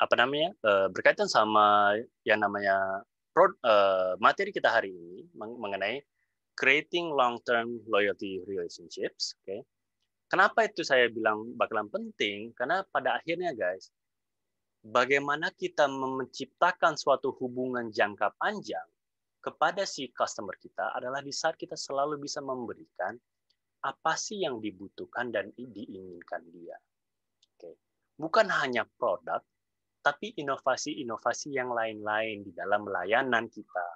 apa namanya eh, berkaitan sama yang namanya pro, eh, materi kita hari ini mengenai creating long-term loyalty relationships. Oke, kenapa itu saya bilang bakalan penting? Karena pada akhirnya guys, bagaimana kita menciptakan suatu hubungan jangka panjang kepada si customer kita adalah di saat kita selalu bisa memberikan apa sih yang dibutuhkan dan diinginkan dia. Oke. Bukan hanya produk, tapi inovasi-inovasi yang lain-lain di dalam layanan kita,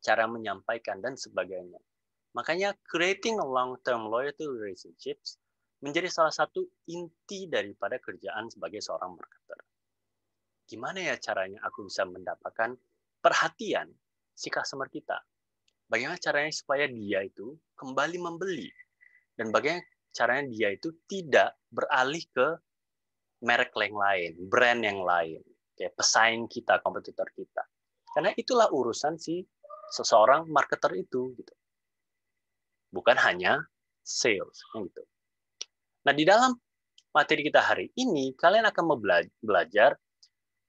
cara menyampaikan dan sebagainya. Makanya creating a long-term loyalty relationships menjadi salah satu inti daripada kerjaan sebagai seorang marketer. Gimana ya caranya aku bisa mendapatkan perhatian si customer kita? Bagaimana caranya supaya dia itu kembali membeli? Dan bagaimana caranya dia itu tidak beralih ke merek yang lain, brand yang lain, kayak pesaing kita, kompetitor kita. Karena itulah urusan si seseorang marketer itu gitu. Bukan hanya sales gitu. Nah, di dalam materi kita hari ini kalian akan belajar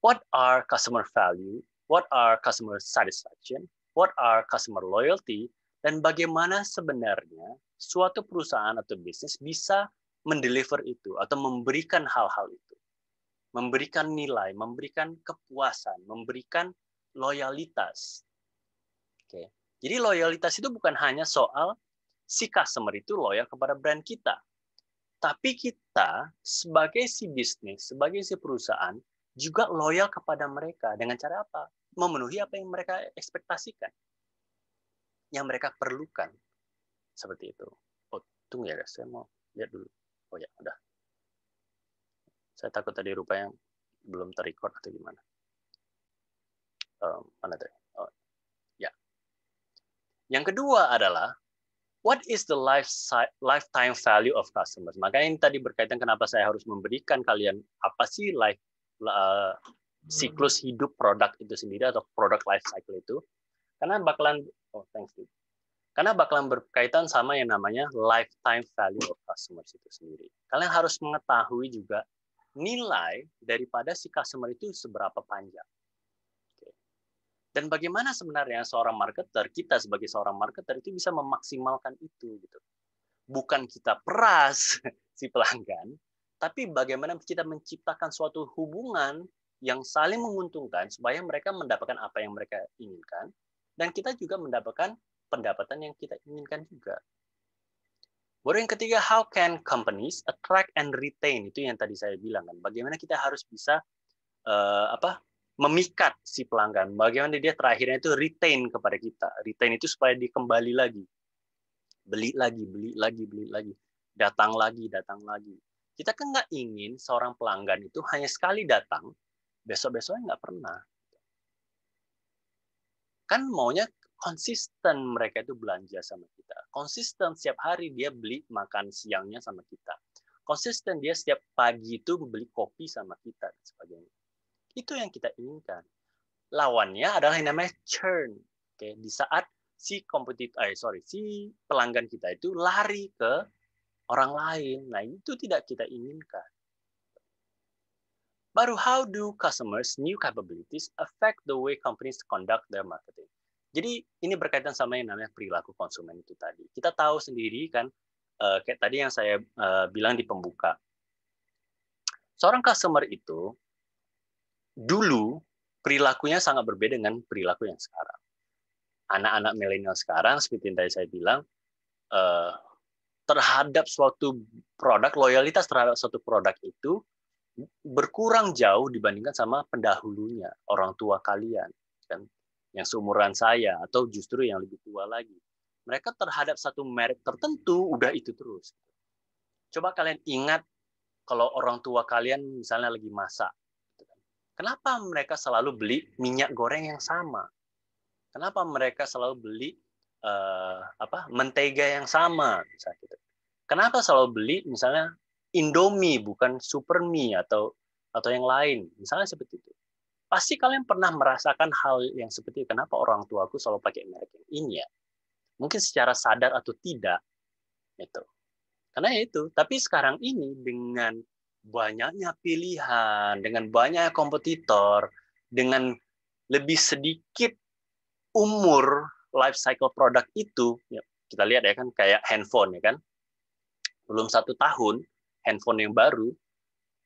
what are customer value, what are customer satisfaction, what are customer loyalty, dan bagaimana sebenarnya suatu perusahaan atau bisnis bisa mendeliver itu atau memberikan hal-hal itu. Memberikan nilai, memberikan kepuasan, memberikan loyalitas. Oke. Jadi loyalitas itu bukan hanya soal si customer itu loyal kepada brand kita. Tapi kita sebagai si bisnis, sebagai si perusahaan juga loyal kepada mereka dengan cara apa? Memenuhi apa yang mereka ekspektasikan. Yang mereka perlukan. Seperti itu. Oh, tunggu ya saya mau lihat dulu. Oh ya, udah. Saya takut tadi rupanya belum terrecord atau gimana. Um, mana tadi? Oh, ya. Yeah. Yang kedua adalah what is the life lifetime value of customers? Makanya ini tadi berkaitan kenapa saya harus memberikan kalian apa sih life uh, siklus hidup produk itu sendiri atau produk life cycle itu? Karena bakalan oh thanks dude. Karena bakalan berkaitan sama yang namanya lifetime value of customer itu sendiri. Kalian harus mengetahui juga nilai daripada si customer itu seberapa panjang. Dan bagaimana sebenarnya seorang marketer, kita sebagai seorang marketer itu bisa memaksimalkan itu gitu. Bukan kita peras si pelanggan, tapi bagaimana kita menciptakan suatu hubungan yang saling menguntungkan supaya mereka mendapatkan apa yang mereka inginkan dan kita juga mendapatkan pendapatan yang kita inginkan juga. Baru yang ketiga, how can companies attract and retain? Itu yang tadi saya bilang kan. Bagaimana kita harus bisa uh, apa memikat si pelanggan? Bagaimana dia terakhirnya itu retain kepada kita? Retain itu supaya dikembali lagi, beli lagi, beli lagi, beli lagi, datang lagi, datang lagi. Kita kan nggak ingin seorang pelanggan itu hanya sekali datang, besok-besoknya nggak pernah. Kan maunya konsisten mereka itu belanja sama kita. Konsisten setiap hari dia beli makan siangnya sama kita. Konsisten dia setiap pagi itu beli kopi sama kita dan sebagainya. Itu yang kita inginkan. Lawannya adalah yang namanya churn. Oke, di saat si kompetitor, eh, sorry, si pelanggan kita itu lari ke orang lain. Nah, itu tidak kita inginkan. Baru how do customers' new capabilities affect the way companies conduct their marketing? Jadi ini berkaitan sama yang namanya perilaku konsumen itu tadi. Kita tahu sendiri kan, uh, kayak tadi yang saya uh, bilang di pembuka, seorang customer itu dulu perilakunya sangat berbeda dengan perilaku yang sekarang. Anak-anak milenial sekarang, seperti yang tadi saya bilang, uh, terhadap suatu produk, loyalitas terhadap suatu produk itu berkurang jauh dibandingkan sama pendahulunya, orang tua kalian. Kan? yang seumuran saya atau justru yang lebih tua lagi. Mereka terhadap satu merek tertentu udah itu terus. Coba kalian ingat kalau orang tua kalian misalnya lagi masak. Gitu kan. Kenapa mereka selalu beli minyak goreng yang sama? Kenapa mereka selalu beli uh, apa mentega yang sama misalnya gitu. Kenapa selalu beli misalnya Indomie bukan Supermi atau atau yang lain misalnya seperti itu Pasti kalian pernah merasakan hal yang seperti kenapa orang tuaku selalu pakai merek yang ini ya. Mungkin secara sadar atau tidak itu. Karena ya itu, tapi sekarang ini dengan banyaknya pilihan, dengan banyaknya kompetitor, dengan lebih sedikit umur life cycle produk itu, ya, kita lihat ya kan kayak handphone ya kan, belum satu tahun handphone yang baru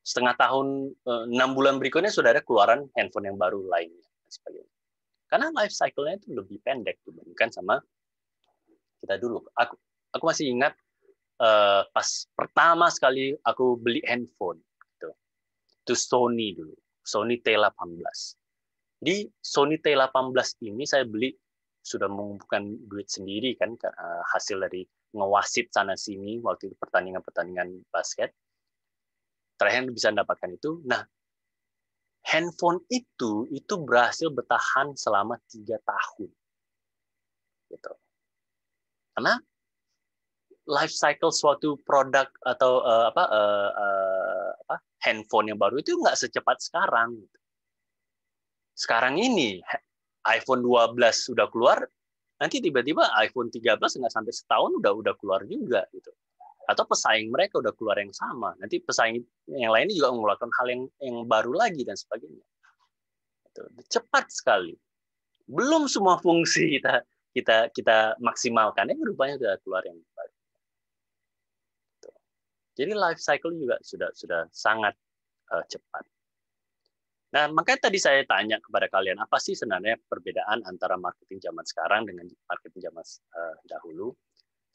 setengah tahun eh, enam bulan berikutnya sudah ada keluaran handphone yang baru lainnya dan sebagainya karena life cycle-nya itu lebih pendek dibandingkan sama kita dulu aku aku masih ingat eh, pas pertama sekali aku beli handphone itu itu Sony dulu Sony T18 di Sony T18 ini saya beli sudah mengumpulkan duit sendiri kan eh, hasil dari ngewasit sana sini waktu itu pertandingan pertandingan basket terakhir yang bisa mendapatkan itu. Nah, handphone itu itu berhasil bertahan selama tiga tahun. Gitu. Karena life cycle suatu produk atau uh, apa, uh, uh, apa handphone yang baru itu nggak secepat sekarang. Gitu. Sekarang ini iPhone 12 sudah keluar, nanti tiba-tiba iPhone 13 nggak sampai setahun udah udah keluar juga gitu atau pesaing mereka udah keluar yang sama nanti pesaing yang lainnya juga mengeluarkan hal yang yang baru lagi dan sebagainya itu cepat sekali belum semua fungsi kita kita kita maksimalkan yang rupanya sudah keluar yang baru gitu. jadi life cycle juga sudah sudah sangat eh, cepat nah makanya tadi saya tanya kepada kalian apa sih sebenarnya perbedaan antara marketing zaman sekarang dengan marketing zaman eh, dahulu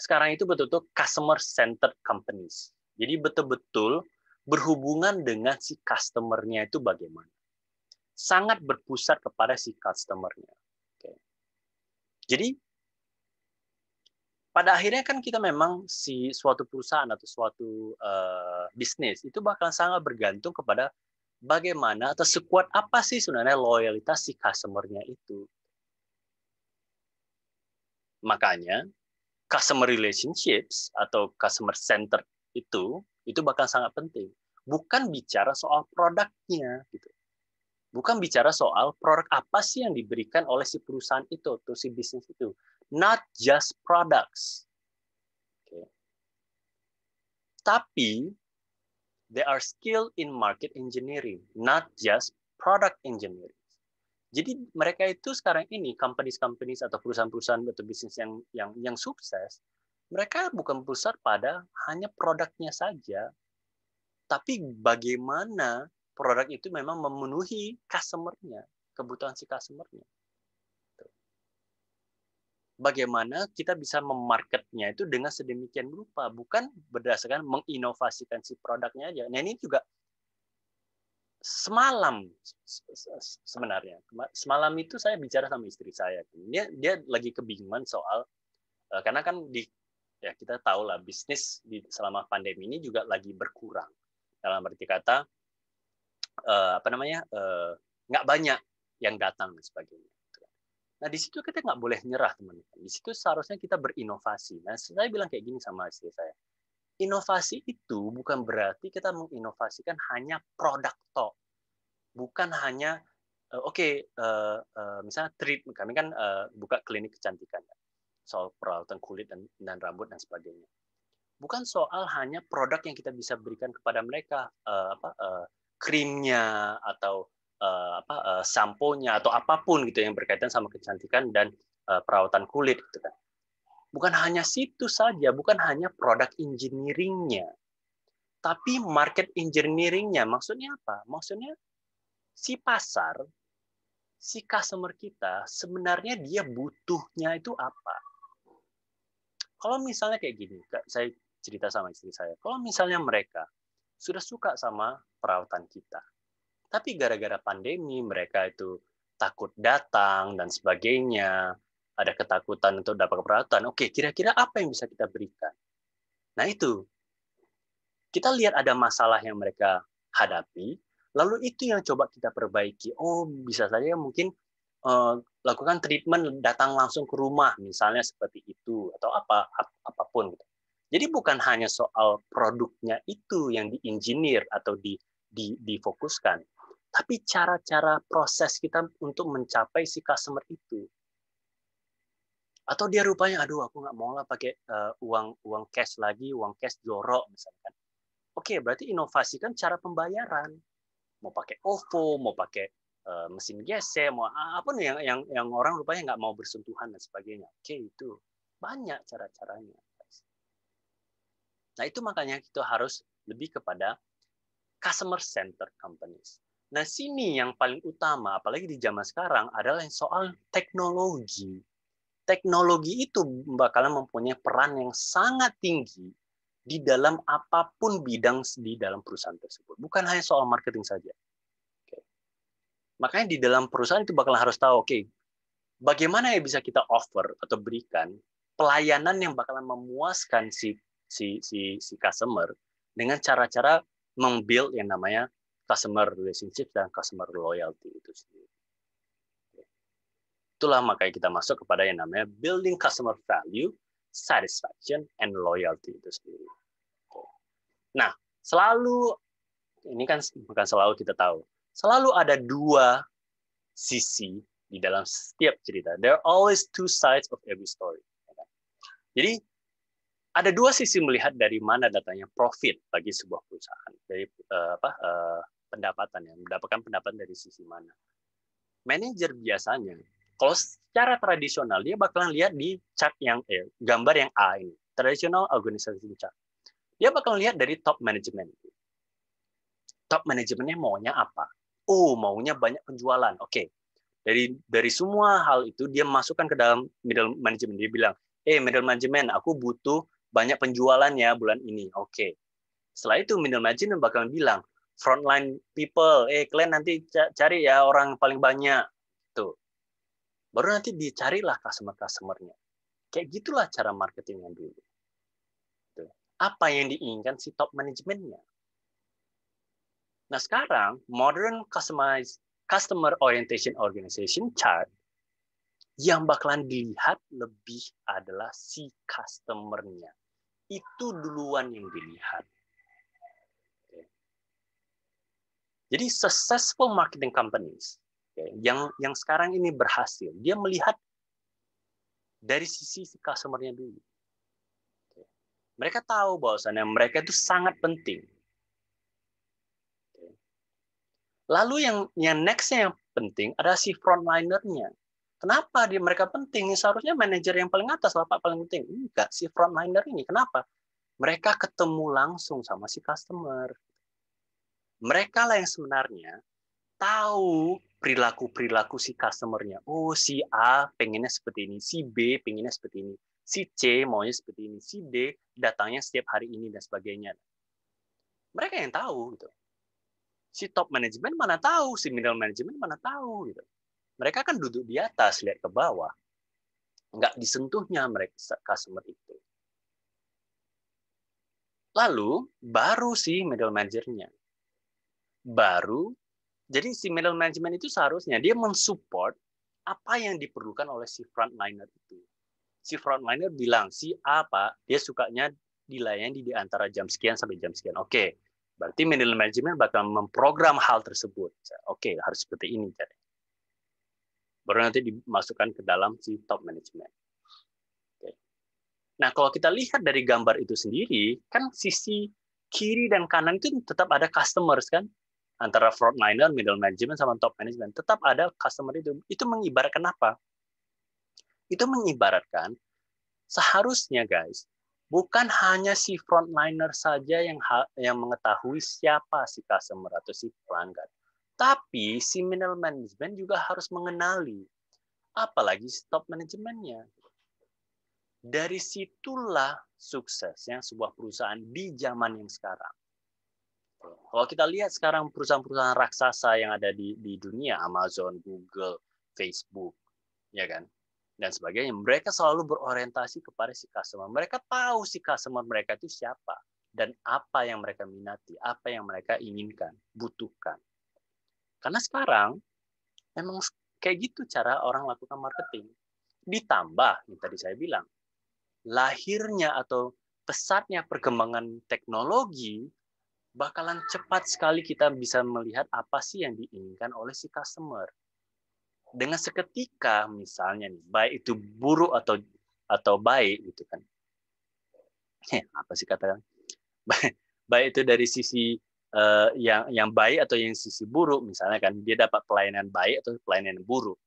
sekarang itu betul-betul customer-centered companies. Jadi betul-betul berhubungan dengan si customernya itu bagaimana. Sangat berpusat kepada si customernya Jadi pada akhirnya kan kita memang si suatu perusahaan atau suatu uh, bisnis itu bakal sangat bergantung kepada bagaimana atau sekuat apa sih sebenarnya loyalitas si customernya itu. Makanya customer relationships atau customer center itu itu bakal sangat penting. Bukan bicara soal produknya gitu. Bukan bicara soal produk apa sih yang diberikan oleh si perusahaan itu atau si bisnis itu. Not just products. Okay. Tapi they are skilled in market engineering, not just product engineering. Jadi mereka itu sekarang ini companies-companies atau perusahaan-perusahaan atau bisnis yang yang yang sukses, mereka bukan pusat pada hanya produknya saja, tapi bagaimana produk itu memang memenuhi customernya, kebutuhan si customernya. Bagaimana kita bisa memarketnya itu dengan sedemikian rupa, bukan berdasarkan menginovasikan si produknya aja. Nah ini juga semalam sebenarnya semalam itu saya bicara sama istri saya dia dia lagi kebingungan soal eh, karena kan di ya kita tahu lah bisnis di selama pandemi ini juga lagi berkurang dalam arti kata eh, apa namanya eh, nggak banyak yang datang dan sebagainya nah di situ kita nggak boleh nyerah teman-teman di situ seharusnya kita berinovasi nah saya bilang kayak gini sama istri saya inovasi itu bukan berarti kita menginovasikan hanya produk to, bukan hanya eh, oke okay, eh, eh, misalnya treat kami kan buka klinik kecantikan soal perawatan kulit dan, dan rambut dan sebagainya. Bukan soal hanya produk yang kita bisa berikan kepada mereka apa krimnya atau apa sampo-nya atau apapun gitu yang berkaitan sama kecantikan dan perawatan kulit gitu kan bukan hanya situ saja, bukan hanya produk engineeringnya, tapi market engineeringnya. Maksudnya apa? Maksudnya si pasar, si customer kita sebenarnya dia butuhnya itu apa? Kalau misalnya kayak gini, saya cerita sama istri saya. Kalau misalnya mereka sudah suka sama perawatan kita, tapi gara-gara pandemi mereka itu takut datang dan sebagainya, ada ketakutan untuk dapat keperawatan. Oke, kira-kira apa yang bisa kita berikan? Nah, itu. Kita lihat ada masalah yang mereka hadapi, lalu itu yang coba kita perbaiki. Oh, bisa saja mungkin uh, lakukan treatment datang langsung ke rumah, misalnya seperti itu atau apa ap apapun gitu. Jadi bukan hanya soal produknya itu yang di-engineer atau di, di difokuskan, tapi cara-cara proses kita untuk mencapai si customer itu atau dia rupanya aduh aku nggak mau lah pakai uh, uang uang cash lagi uang cash jorok misalkan oke okay, berarti kan cara pembayaran mau pakai OVO mau pakai uh, mesin gesek mau apa nih yang yang yang orang rupanya nggak mau bersentuhan dan sebagainya oke okay, itu banyak cara caranya nah itu makanya kita harus lebih kepada customer center companies nah sini yang paling utama apalagi di zaman sekarang adalah yang soal teknologi teknologi itu bakalan mempunyai peran yang sangat tinggi di dalam apapun bidang di dalam perusahaan tersebut. Bukan hanya soal marketing saja. Okay. Makanya di dalam perusahaan itu bakalan harus tahu, oke, okay, bagaimana ya bisa kita offer atau berikan pelayanan yang bakalan memuaskan si si si, si customer dengan cara-cara membuild yang namanya customer relationship dan customer loyalty itu sendiri itulah makanya kita masuk kepada yang namanya building customer value, satisfaction, and loyalty itu sendiri. Nah, selalu ini kan bukan selalu kita tahu, selalu ada dua sisi di dalam setiap cerita. There are always two sides of every story. Ya kan? Jadi ada dua sisi melihat dari mana datanya profit bagi sebuah perusahaan dari eh, apa eh, pendapatan yang mendapatkan pendapatan dari sisi mana. Manajer biasanya kalau secara tradisional dia bakalan lihat di chart yang eh, gambar yang A ini, traditional organization chart. Dia bakalan lihat dari top management. Top manajemennya maunya apa? Oh, maunya banyak penjualan. Oke. Okay. Dari dari semua hal itu dia masukkan ke dalam middle management. Dia bilang, "Eh, middle management, aku butuh banyak penjualan ya bulan ini." Oke. Okay. Setelah itu middle management bakalan bilang, frontline people, eh kalian nanti cari ya orang paling banyak. Baru nanti dicarilah customer-customernya. Kayak gitulah cara marketingnya dulu. Apa yang diinginkan si top manajemennya. Nah sekarang, modern customized customer orientation organization chart yang bakalan dilihat lebih adalah si customernya. Itu duluan yang dilihat. Jadi successful marketing companies okay? yang yang sekarang ini berhasil dia melihat dari sisi si nya dulu okay? mereka tahu bahwasannya mereka itu sangat penting okay? lalu yang yang nextnya yang penting adalah si frontlinernya kenapa dia mereka penting seharusnya manajer yang paling atas bapak paling penting enggak si frontliner ini kenapa mereka ketemu langsung sama si customer mereka lah yang sebenarnya tahu perilaku-perilaku si customernya. Oh, si A pengennya seperti ini, si B pengennya seperti ini, si C maunya seperti ini, si D datangnya setiap hari ini dan sebagainya. Mereka yang tahu gitu. Si top management mana tahu, si middle management mana tahu gitu. Mereka kan duduk di atas lihat ke bawah. Nggak disentuhnya mereka customer itu. Lalu baru si middle manajernya baru jadi si middle management itu seharusnya dia mensupport apa yang diperlukan oleh si frontliner itu. Si frontliner bilang si apa dia sukanya dilayani di antara jam sekian sampai jam sekian. Oke, okay. berarti middle management bakal memprogram hal tersebut. Oke, okay, harus seperti ini caranya. Baru nanti dimasukkan ke dalam si top management. Okay. Nah, kalau kita lihat dari gambar itu sendiri, kan sisi kiri dan kanan itu tetap ada customers kan? antara frontliner, middle management sama top management tetap ada customer itu. Itu mengibaratkan apa? Itu mengibaratkan seharusnya guys, bukan hanya si frontliner saja yang yang mengetahui siapa si customer atau si pelanggan. Tapi si middle management juga harus mengenali apalagi si top manajemennya. Dari situlah suksesnya sebuah perusahaan di zaman yang sekarang. Gitu. Kalau kita lihat sekarang perusahaan-perusahaan raksasa yang ada di, di dunia, Amazon, Google, Facebook, ya kan, dan sebagainya, mereka selalu berorientasi kepada si customer. Mereka tahu si customer mereka itu siapa dan apa yang mereka minati, apa yang mereka inginkan, butuhkan. Karena sekarang memang kayak gitu cara orang lakukan marketing. Ditambah yang tadi saya bilang, lahirnya atau pesatnya perkembangan teknologi bakalan cepat sekali kita bisa melihat apa sih yang diinginkan oleh si customer. Dengan seketika misalnya nih, baik itu buruk atau atau baik gitu kan. Heh, apa sih katakan? Baik, itu dari sisi uh, yang yang baik atau yang sisi buruk misalnya kan dia dapat pelayanan baik atau pelayanan buruk.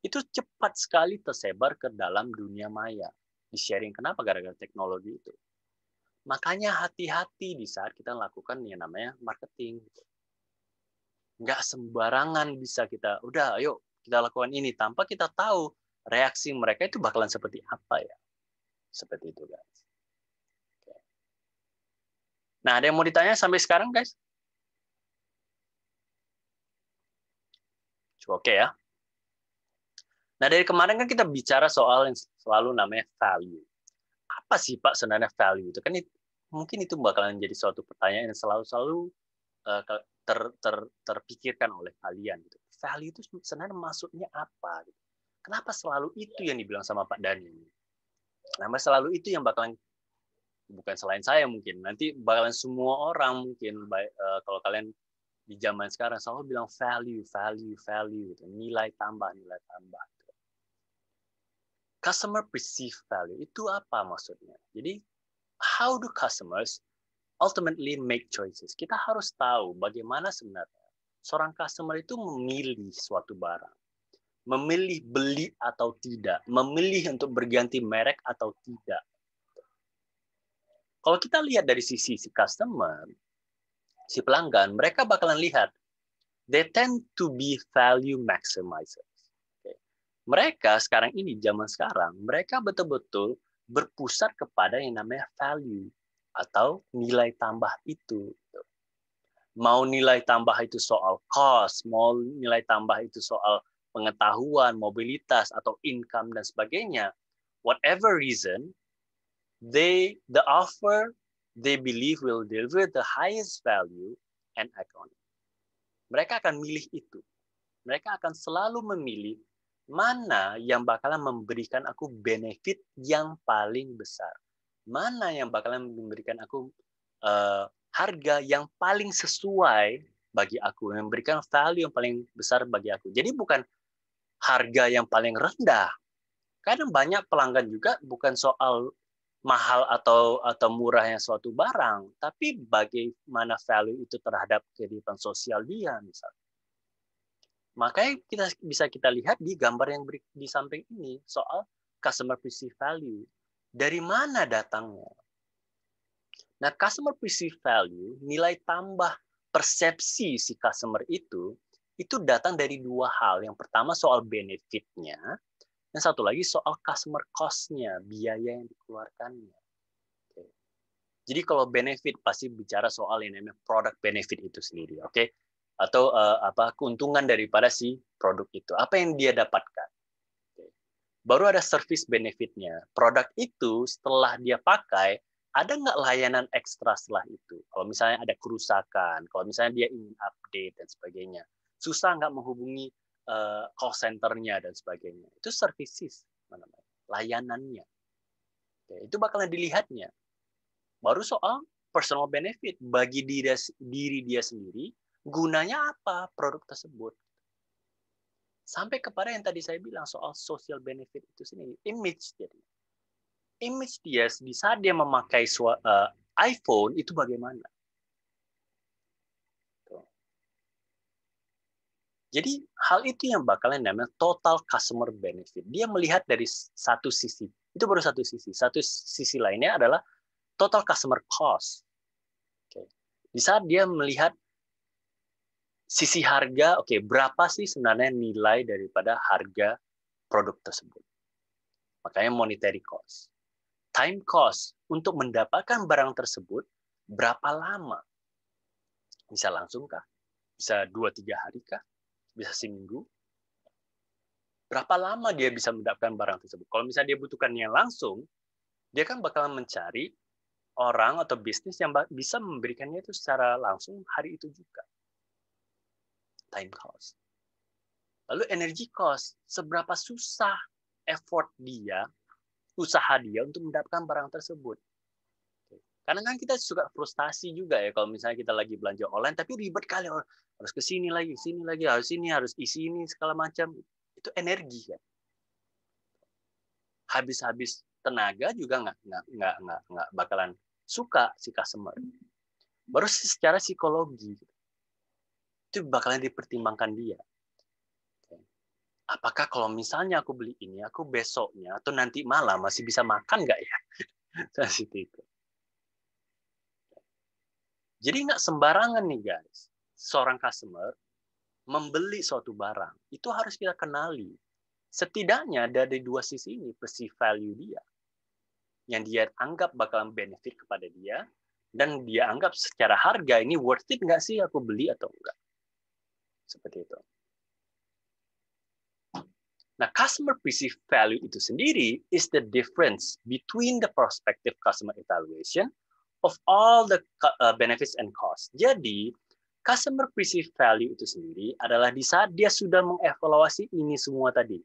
Itu cepat sekali tersebar ke dalam dunia maya. Di sharing kenapa gara-gara teknologi itu Makanya hati-hati di saat kita melakukan yang namanya marketing. Nggak sembarangan bisa kita, udah ayo kita lakukan ini tanpa kita tahu reaksi mereka itu bakalan seperti apa ya. Seperti itu guys. Nah ada yang mau ditanya sampai sekarang guys? Cukup oke ya. Nah dari kemarin kan kita bicara soal yang selalu namanya value apa sih Pak sebenarnya value itu? Kan itu, mungkin itu bakalan jadi suatu pertanyaan yang selalu-selalu uh, eh, ter, ter, terpikirkan oleh kalian. Gitu. Value itu sebenarnya maksudnya apa? Gitu. Kenapa selalu itu yang dibilang sama Pak Dani? Kenapa selalu itu yang bakalan bukan selain saya mungkin nanti bakalan semua orang mungkin baik, uh, kalau kalian di zaman sekarang selalu bilang value, value, value gitu. Nilai tambah, nilai tambah customer perceived value itu apa maksudnya? Jadi how do customers ultimately make choices? Kita harus tahu bagaimana sebenarnya seorang customer itu memilih suatu barang, memilih beli atau tidak, memilih untuk berganti merek atau tidak. Kalau kita lihat dari sisi si customer, si pelanggan, mereka bakalan lihat they tend to be value maximizer mereka sekarang ini zaman sekarang mereka betul-betul berpusat kepada yang namanya value atau nilai tambah itu. Gitu. Mau nilai tambah itu soal cost, mau nilai tambah itu soal pengetahuan, mobilitas atau income dan sebagainya. Whatever reason, they the offer they believe will deliver the highest value and economy Mereka akan milih itu. Mereka akan selalu memilih mana yang bakalan memberikan aku benefit yang paling besar, mana yang bakalan memberikan aku uh, harga yang paling sesuai bagi aku, yang memberikan value yang paling besar bagi aku. Jadi bukan harga yang paling rendah. Kadang banyak pelanggan juga bukan soal mahal atau atau murahnya suatu barang, tapi bagaimana value itu terhadap kehidupan sosial dia misalnya. Makanya kita bisa kita lihat di gambar yang beri, di samping ini soal customer perceived value. Dari mana datangnya? Nah, customer perceived value, nilai tambah persepsi si customer itu, itu datang dari dua hal. Yang pertama soal benefitnya, dan satu lagi soal customer cost-nya, biaya yang dikeluarkannya. Jadi kalau benefit pasti bicara soal yang namanya product benefit itu sendiri. Oke, atau uh, apa keuntungan daripada si produk itu apa yang dia dapatkan baru ada service benefitnya produk itu setelah dia pakai ada nggak layanan ekstra setelah itu kalau misalnya ada kerusakan kalau misalnya dia ingin update dan sebagainya susah nggak menghubungi uh, call centernya dan sebagainya itu services namanya layanannya Oke, itu bakalan dilihatnya baru soal personal benefit bagi diri, diri dia sendiri gunanya apa produk tersebut sampai kepada yang tadi saya bilang soal social benefit itu sendiri image jadi image dia di saat dia memakai eh, iPhone itu bagaimana jadi hal itu yang bakalan namanya total customer benefit dia melihat dari satu sisi itu baru satu sisi satu sisi lainnya adalah total customer cost okay. di saat dia melihat sisi harga, oke, okay, berapa sih sebenarnya nilai daripada harga produk tersebut? Makanya monetary cost. Time cost untuk mendapatkan barang tersebut berapa lama? Bisa langsung kah? Bisa 2-3 hari kah? Bisa seminggu? Berapa lama dia bisa mendapatkan barang tersebut? Kalau misalnya dia butuhkannya langsung, dia kan bakalan mencari orang atau bisnis yang bisa memberikannya itu secara langsung hari itu juga time cost. Lalu energy cost, seberapa susah effort dia, usaha dia untuk mendapatkan barang tersebut. Karena kan kita suka frustasi juga ya kalau misalnya kita lagi belanja online tapi ribet kali oh, harus ke sini lagi, sini lagi, harus ini, harus isi ini segala macam. Itu energi kan. Habis-habis tenaga juga nggak nggak nggak nggak bakalan suka si customer. Baru secara psikologi itu bakalan dipertimbangkan dia. Apakah kalau misalnya aku beli ini, aku besoknya atau nanti malam masih bisa makan nggak ya? itu. Jadi nggak sembarangan nih guys. Seorang customer membeli suatu barang, itu harus kita kenali. Setidaknya dari dua sisi ini, perceive value dia. Yang dia anggap bakalan benefit kepada dia, dan dia anggap secara harga ini worth it nggak sih aku beli atau enggak. Seperti itu. Nah, customer perceived value itu sendiri is the difference between the prospective customer evaluation of all the uh, benefits and costs. Jadi, customer perceived value itu sendiri adalah di saat dia sudah mengevaluasi ini semua tadi.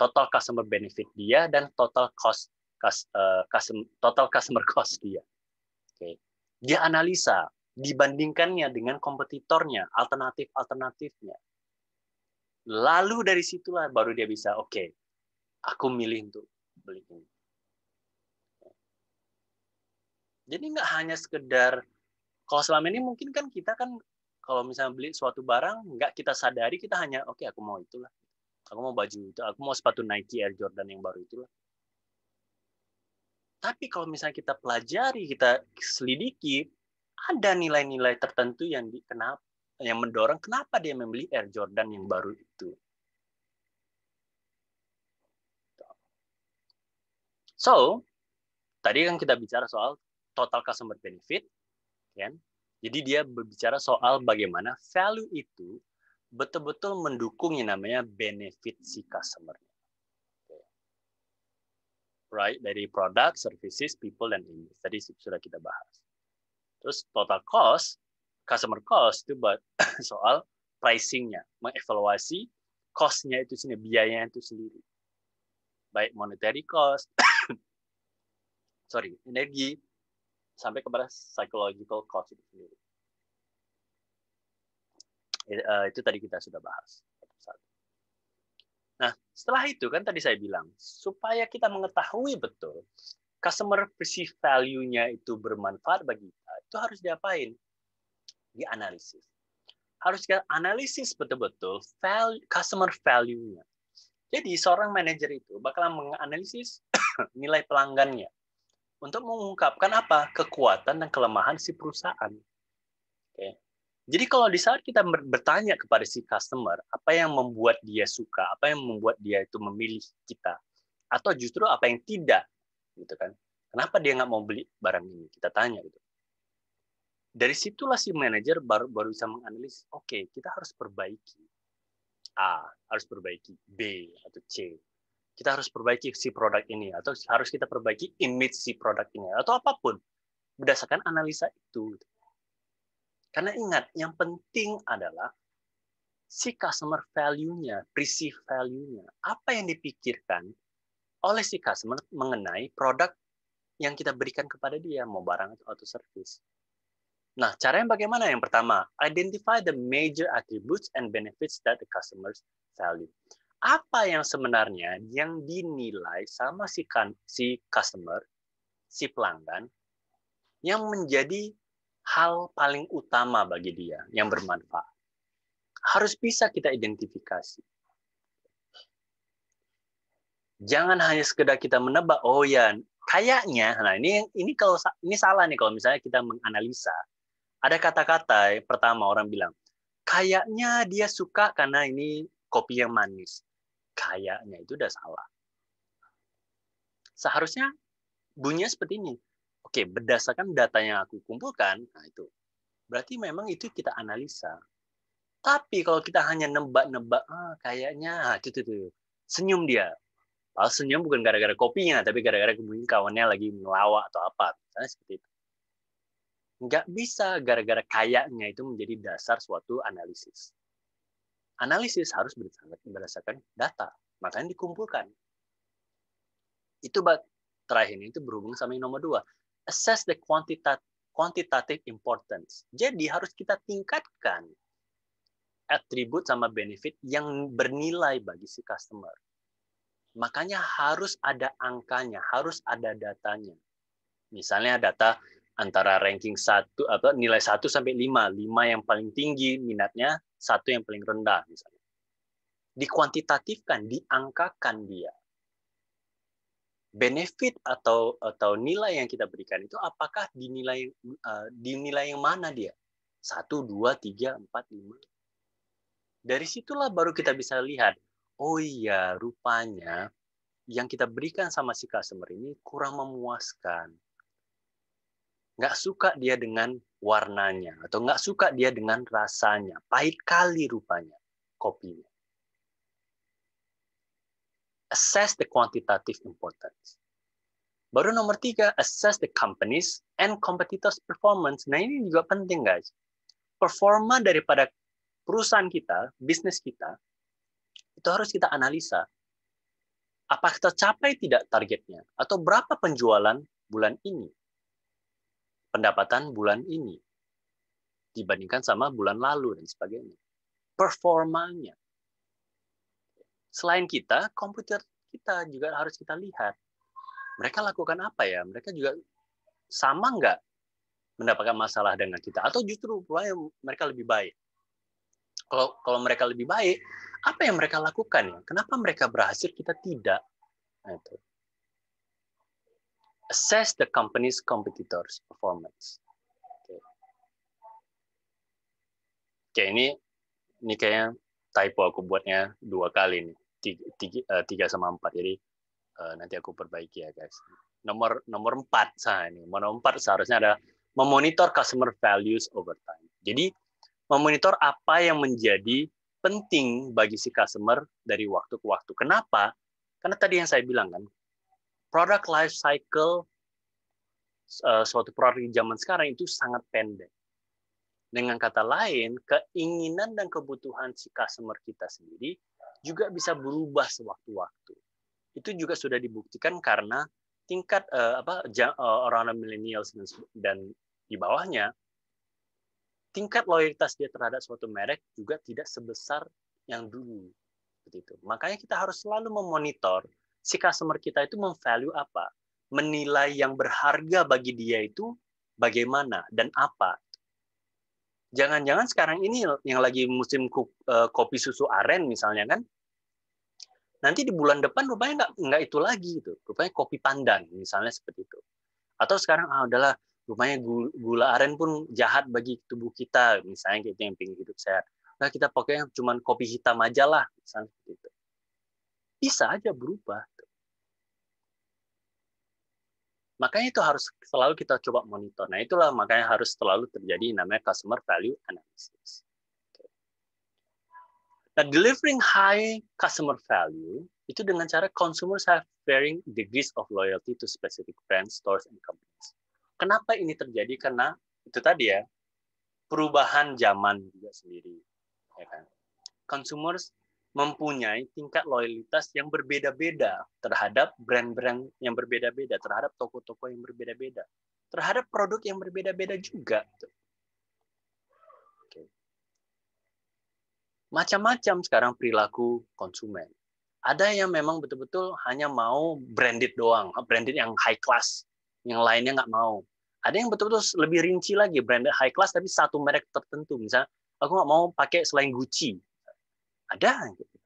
Total customer benefit dia dan total cost, uh, total customer cost dia. Oke. Okay. Dia analisa dibandingkannya dengan kompetitornya, alternatif-alternatifnya. Lalu dari situlah baru dia bisa, oke, okay, aku milih untuk beli ini. Jadi nggak hanya sekedar, kalau selama ini mungkin kan kita kan kalau misalnya beli suatu barang, nggak kita sadari, kita hanya, oke okay, aku mau itulah. Aku mau baju itu, aku mau sepatu Nike Air Jordan yang baru itulah. Tapi kalau misalnya kita pelajari, kita selidiki, ada nilai-nilai tertentu yang di, kenapa yang mendorong kenapa dia membeli Air Jordan yang baru itu. So, tadi kan kita bicara soal total customer benefit, kan? Jadi dia berbicara soal bagaimana value itu betul-betul mendukung yang namanya benefit si customer. Right, dari produk, services, people, dan ini. Tadi sudah kita bahas. Terus total cost, customer cost itu buat soal pricingnya, mengevaluasi cost-nya itu sendiri, biayanya itu sendiri. Baik monetary cost, sorry, energi, sampai kepada psychological cost itu sendiri. Eh, eh, itu tadi kita sudah bahas. Nah, setelah itu kan tadi saya bilang, supaya kita mengetahui betul customer perceived value-nya itu bermanfaat bagi kita, itu harus diapain? Dianalisis. Harus kita analisis betul-betul value, customer value-nya. Jadi seorang manajer itu bakalan menganalisis nilai pelanggannya untuk mengungkapkan apa kekuatan dan kelemahan si perusahaan. Oke. Jadi kalau di saat kita bertanya kepada si customer, apa yang membuat dia suka, apa yang membuat dia itu memilih kita, atau justru apa yang tidak gitu kan kenapa dia nggak mau beli barang ini kita tanya gitu dari situlah si manajer baru baru bisa menganalisis oke okay, kita harus perbaiki a harus perbaiki b atau c kita harus perbaiki si produk ini atau harus kita perbaiki image si produk ini atau apapun berdasarkan analisa itu gitu. Karena ingat, yang penting adalah si customer value-nya, perceived value-nya. Apa yang dipikirkan oleh si customer mengenai produk yang kita berikan kepada dia, mau barang atau auto service. Nah, caranya bagaimana? Yang pertama, identify the major attributes and benefits that the customers value. Apa yang sebenarnya yang dinilai sama si, kan-, si customer, si pelanggan, yang menjadi hal paling utama bagi dia, yang bermanfaat. Harus bisa kita identifikasi jangan hanya sekedar kita menebak oh ya kayaknya nah ini ini kalau ini salah nih kalau misalnya kita menganalisa ada kata-kata pertama orang bilang kayaknya dia suka karena ini kopi yang manis kayaknya itu udah salah seharusnya bunyinya seperti ini oke berdasarkan data yang aku kumpulkan nah itu berarti memang itu kita analisa tapi kalau kita hanya nebak-nebak ah, kayaknya nah, itu, itu, itu senyum dia Malah senyum bukan gara-gara kopinya, tapi gara-gara mungkin kawannya lagi melawak atau apa. Misalnya seperti itu. Nggak bisa gara-gara kayaknya itu menjadi dasar suatu analisis. Analisis harus berdasarkan data. Makanya dikumpulkan. Itu terakhir ini itu berhubung sama yang nomor dua. Assess the quantitative importance. Jadi harus kita tingkatkan atribut sama benefit yang bernilai bagi si customer. Makanya harus ada angkanya, harus ada datanya. Misalnya data antara ranking 1 apa nilai 1 sampai 5, 5 yang paling tinggi minatnya, satu yang paling rendah misalnya. Dikuantitatifkan, diangkakan dia. Benefit atau atau nilai yang kita berikan itu apakah dinilai uh, dinilai yang mana dia? 1 2 3 4 5. Dari situlah baru kita bisa lihat oh iya rupanya yang kita berikan sama si customer ini kurang memuaskan. Nggak suka dia dengan warnanya, atau nggak suka dia dengan rasanya. Pahit kali rupanya kopinya. Assess the quantitative importance. Baru nomor tiga, assess the companies and competitors' performance. Nah ini juga penting guys. Performa daripada perusahaan kita, bisnis kita, itu harus kita analisa. Apakah tercapai tidak targetnya? Atau berapa penjualan bulan ini? Pendapatan bulan ini? Dibandingkan sama bulan lalu dan sebagainya. Performanya. Selain kita, komputer kita juga harus kita lihat. Mereka lakukan apa ya? Mereka juga sama nggak mendapatkan masalah dengan kita? Atau justru mereka lebih baik? Kalau kalau mereka lebih baik, apa yang mereka lakukan ya? Kenapa mereka berhasil kita tidak? Nah, itu. Assess the company's competitors' performance. Oke, okay. okay, ini ini kayaknya typo aku buatnya dua kali nih tiga, tiga, eh, tiga sama empat jadi uh, nanti aku perbaiki ya guys nomor nomor empat sah ini. nomor empat seharusnya ada memonitor customer values over time jadi memonitor apa yang menjadi penting bagi si customer dari waktu ke waktu. Kenapa? Karena tadi yang saya bilang kan, product life cycle eh, suatu produk di zaman sekarang itu sangat pendek. Dengan kata lain, keinginan dan kebutuhan si customer kita sendiri juga bisa berubah sewaktu-waktu. Itu juga sudah dibuktikan karena tingkat uh, apa eh, orang milenial dan di bawahnya tingkat loyalitas dia terhadap suatu merek juga tidak sebesar yang dulu. Begitu. Makanya kita harus selalu memonitor si customer kita itu memvalue apa, menilai yang berharga bagi dia itu bagaimana dan apa. Jangan-jangan sekarang ini yang lagi musim eh, kopi susu aren misalnya kan, nanti di bulan depan rupanya nggak nggak itu lagi gitu, rupanya kopi pandan misalnya seperti itu. Atau sekarang ah, udahlah rupanya gula, aren pun jahat bagi tubuh kita misalnya kita gitu, yang pengen hidup sehat nah kita pakai cuma kopi hitam aja lah misalnya gitu bisa aja berubah makanya itu harus selalu kita coba monitor nah itulah makanya harus selalu terjadi namanya customer value analysis nah delivering high customer value itu dengan cara consumers have varying degrees of loyalty to specific brands, stores, and companies Kenapa ini terjadi? Karena itu tadi ya, perubahan zaman juga sendiri. Ya kan? Consumers mempunyai tingkat loyalitas yang berbeda-beda terhadap brand-brand yang berbeda-beda, terhadap toko-toko yang berbeda-beda, terhadap produk yang berbeda-beda juga. Gitu. Macam-macam sekarang perilaku konsumen. Ada yang memang betul-betul hanya mau branded doang, branded yang high class, yang lainnya nggak mau. Ada yang betul-betul lebih rinci lagi branded high class tapi satu merek tertentu. Misalnya aku nggak mau pakai selain Gucci. Ada gitu.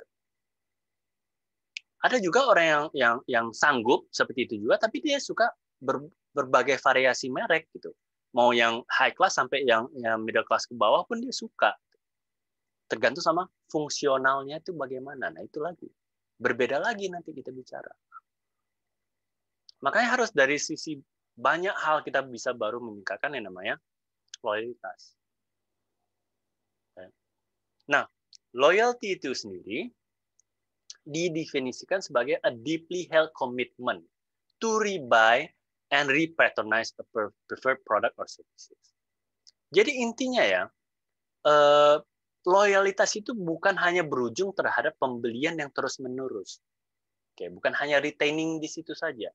Ada juga orang yang yang yang sanggup seperti itu juga tapi dia suka ber, berbagai variasi merek gitu. Mau yang high class sampai yang, yang middle class ke bawah pun dia suka. Tergantung sama fungsionalnya itu bagaimana. Nah, itu lagi. Berbeda lagi nanti kita bicara. Makanya harus dari sisi banyak hal kita bisa baru meningkatkan yang namanya loyalitas. Nah, loyalty itu sendiri didefinisikan sebagai a deeply held commitment to rebuy and repatronize a preferred product or services. Jadi intinya ya, eh, loyalitas itu bukan hanya berujung terhadap pembelian yang terus-menerus. Oke, bukan hanya retaining di situ saja,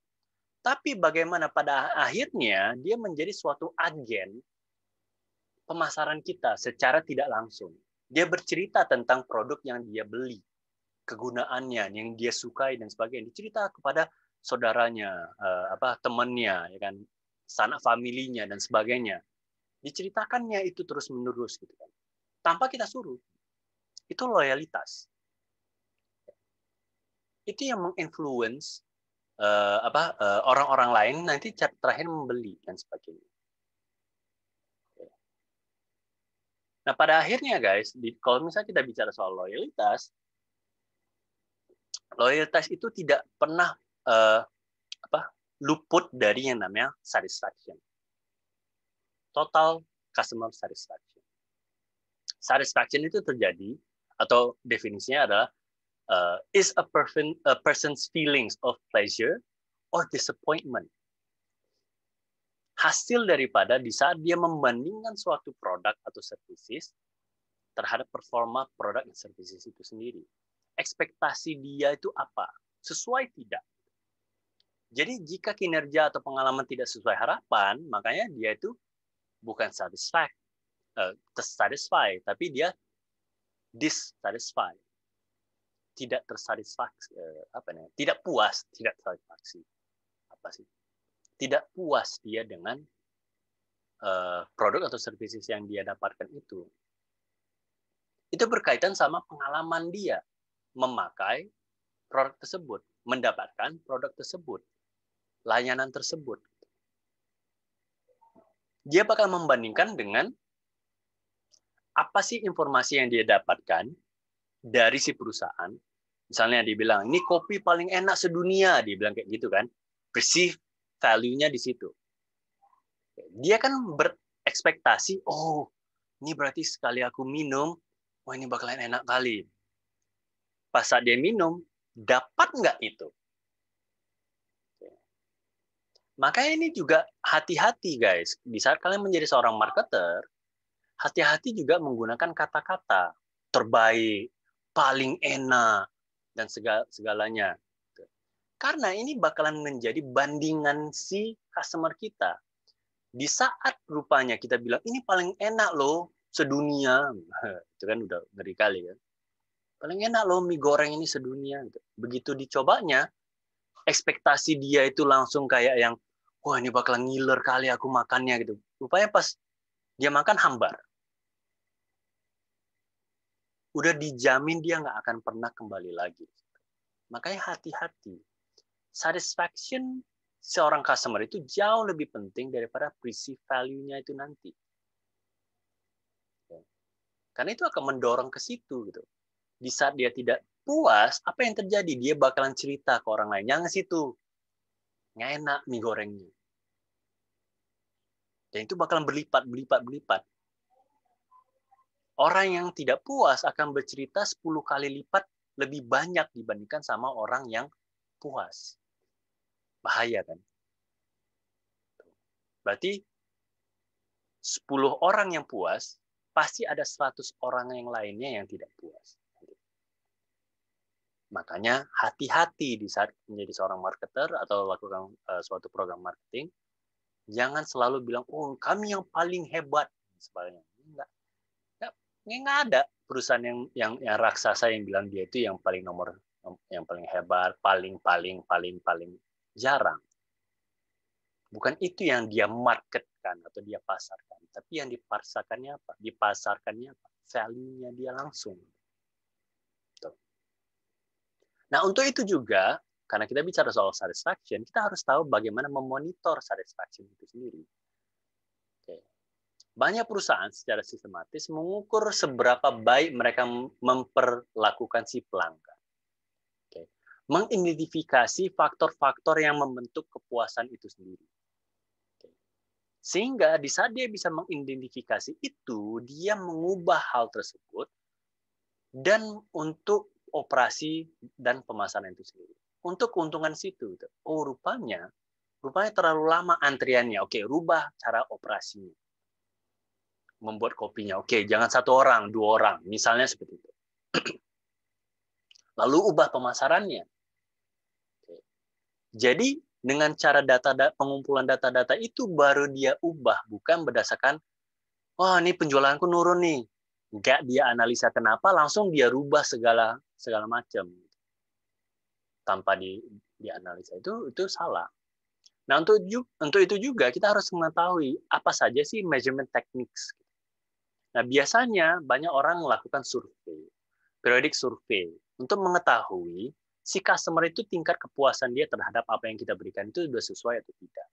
tapi bagaimana pada akhirnya dia menjadi suatu agen pemasaran kita secara tidak langsung. Dia bercerita tentang produk yang dia beli, kegunaannya, yang dia sukai dan sebagainya. Dicerita kepada saudaranya, eh, apa temannya, ya kan, sanak familinya dan sebagainya. Diceritakannya itu terus menerus gitu kan. Tanpa kita suruh. Itu loyalitas. Itu yang menginfluence uh, apa orang eh, orang-orang lain nanti terakhir membeli dan sebagainya. Nah pada akhirnya guys, di, kalau misalnya kita bicara soal loyalitas, loyalitas itu tidak pernah uh, apa luput dari yang namanya satisfaction. Total customer satisfaction. Satisfaction itu terjadi atau definisinya adalah uh, is a, person, a person's feelings of pleasure or disappointment. Hasil daripada di saat dia membandingkan suatu produk atau services terhadap performa produk dan services itu sendiri. Ekspektasi dia itu apa? Sesuai tidak? Jadi jika kinerja atau pengalaman tidak sesuai harapan, makanya dia itu bukan satisfied, uh, satisfied, tapi dia dissatisfied tidak tersatisfaksi eh, apa nih tidak puas tidak tersatisfaksi apa sih tidak puas dia dengan eh, produk atau services yang dia dapatkan itu itu berkaitan sama pengalaman dia memakai produk tersebut mendapatkan produk tersebut layanan tersebut dia bakal membandingkan dengan apa sih informasi yang dia dapatkan dari si perusahaan, misalnya dibilang ini kopi paling enak sedunia, dibilang kayak gitu kan, perceive value-nya di situ. Dia kan berekspektasi, oh ini berarti sekali aku minum, wah ini bakalan enak kali. Pas saat dia minum, dapat nggak itu? Makanya ini juga hati-hati guys. Di saat kalian menjadi seorang marketer, hati-hati juga menggunakan kata-kata terbaik, paling enak dan segala, segalanya. Karena ini bakalan menjadi bandingan si customer kita. Di saat rupanya kita bilang ini paling enak loh sedunia, itu kan udah ngeri kali kan. Paling enak loh mie goreng ini sedunia. Begitu dicobanya, ekspektasi dia itu langsung kayak yang wah ini bakalan ngiler kali aku makannya gitu. Rupanya pas dia makan hambar udah dijamin dia nggak akan pernah kembali lagi. Makanya hati-hati. Satisfaction seorang customer itu jauh lebih penting daripada perceived value-nya itu nanti. Ya. Karena itu akan mendorong ke situ gitu. Di saat dia tidak puas, apa yang terjadi? Dia bakalan cerita ke orang lain. yang situ. Nggak enak mie gorengnya. Dan itu bakalan berlipat, berlipat, berlipat Orang yang tidak puas akan bercerita 10 kali lipat lebih banyak dibandingkan sama orang yang puas. Bahaya kan? Berarti 10 orang yang puas, pasti ada 100 orang yang lainnya yang tidak puas. Makanya hati-hati di saat menjadi seorang marketer atau lakukan eh, suatu program marketing, jangan selalu bilang, oh kami yang paling hebat, sebaliknya Enggak ini nggak ada perusahaan yang, yang yang raksasa yang bilang dia itu yang paling nomor yang paling hebat paling paling paling paling jarang bukan itu yang dia marketkan atau dia pasarkan tapi yang dipasarkannya apa dipasarkannya apa value-nya dia langsung nah untuk itu juga karena kita bicara soal satisfaction kita harus tahu bagaimana memonitor satisfaction itu sendiri banyak perusahaan secara sistematis mengukur seberapa baik mereka memperlakukan si pelanggan. Okay. Mengidentifikasi faktor-faktor yang membentuk kepuasan itu sendiri. Okay. Sehingga di saat dia bisa mengidentifikasi itu, dia mengubah hal tersebut dan untuk operasi dan pemasaran itu sendiri. Untuk keuntungan situ, gitu. oh rupanya, rupanya terlalu lama antriannya. Oke, rubah cara operasinya membuat kopinya. Oke, jangan satu orang, dua orang, misalnya seperti itu. Lalu ubah pemasarannya. Jadi dengan cara data pengumpulan data-data itu baru dia ubah, bukan berdasarkan wah oh, ini penjualanku nurun nih. Enggak dia analisa kenapa, langsung dia rubah segala segala macam. Tanpa di dianalisa itu itu salah. Nah untuk untuk itu juga kita harus mengetahui apa saja sih measurement techniques. Nah, biasanya banyak orang melakukan survei, periodik survei, untuk mengetahui si customer itu tingkat kepuasan dia terhadap apa yang kita berikan itu sudah sesuai atau tidak.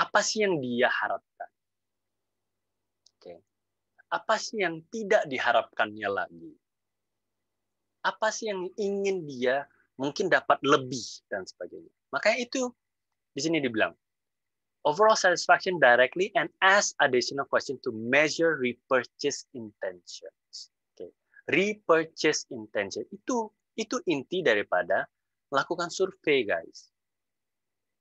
Apa sih yang dia harapkan? Oke. Apa sih yang tidak diharapkannya lagi? Apa sih yang ingin dia mungkin dapat lebih dan sebagainya. Makanya itu di sini dibilang overall satisfaction directly and ask additional question to measure repurchase intentions. Okay. Repurchase intention itu itu inti daripada lakukan survei guys.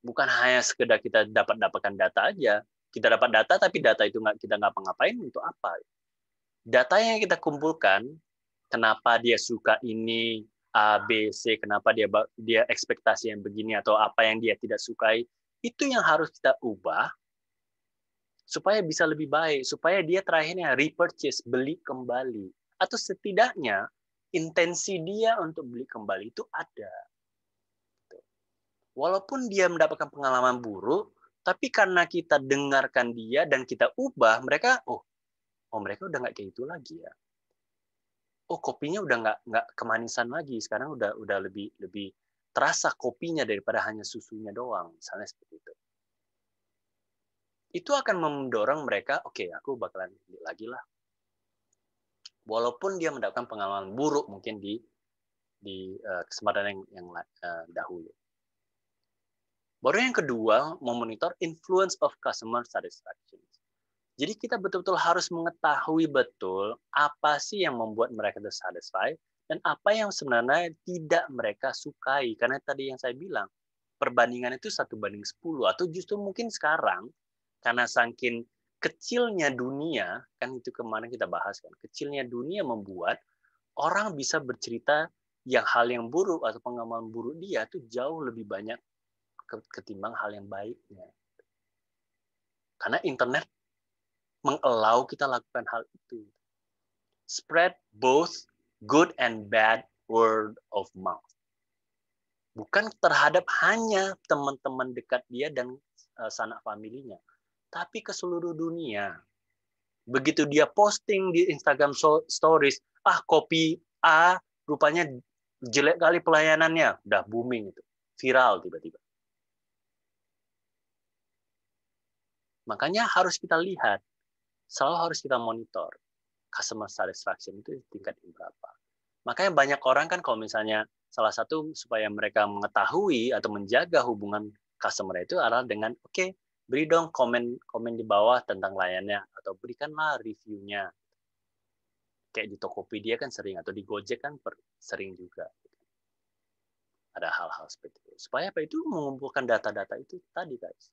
Bukan hanya sekedar kita dapat dapatkan data aja, kita dapat data tapi data itu nggak kita nggak ngapain untuk apa? Data yang kita kumpulkan, kenapa dia suka ini A, B, C, kenapa dia dia ekspektasi yang begini atau apa yang dia tidak sukai, itu yang harus kita ubah supaya bisa lebih baik, supaya dia terakhirnya repurchase, beli kembali. Atau setidaknya intensi dia untuk beli kembali itu ada. Walaupun dia mendapatkan pengalaman buruk, tapi karena kita dengarkan dia dan kita ubah, mereka, oh, oh mereka udah nggak kayak itu lagi ya oh kopinya udah nggak nggak kemanisan lagi sekarang udah udah lebih lebih terasa kopinya daripada hanya susunya doang, misalnya seperti itu. Itu akan mendorong mereka, oke, okay, aku bakalan lagi lah. Walaupun dia mendapatkan pengalaman buruk mungkin di di uh, kesempatan yang, yang uh, dahulu. Baru yang kedua, memonitor influence of customer satisfaction. Jadi kita betul-betul harus mengetahui betul apa sih yang membuat mereka tersatisfied dan apa yang sebenarnya tidak mereka sukai. Karena tadi yang saya bilang, perbandingan itu satu banding 10 atau justru mungkin sekarang karena saking kecilnya dunia, kan itu kemarin kita bahas kan, kecilnya dunia membuat orang bisa bercerita yang hal yang buruk atau pengalaman buruk dia itu jauh lebih banyak ketimbang hal yang baiknya. Karena internet mengelau kita lakukan hal itu. Spread both good and bad word of mouth. Bukan terhadap hanya teman-teman dekat dia dan eh, sanak familinya, tapi ke seluruh dunia. Begitu dia posting di Instagram stories, ah kopi A rupanya jelek kali pelayanannya, udah booming itu, viral tiba-tiba. Makanya harus kita lihat, selalu harus kita monitor customer satisfaction itu tingkat yang berapa. Makanya banyak orang kan kalau misalnya salah satu supaya mereka mengetahui atau menjaga hubungan customer itu adalah dengan oke okay, beri dong komen komen di bawah tentang layannya atau berikanlah reviewnya kayak di Tokopedia kan sering atau di Gojek kan sering juga ada hal-hal seperti itu supaya apa itu mengumpulkan data-data itu tadi guys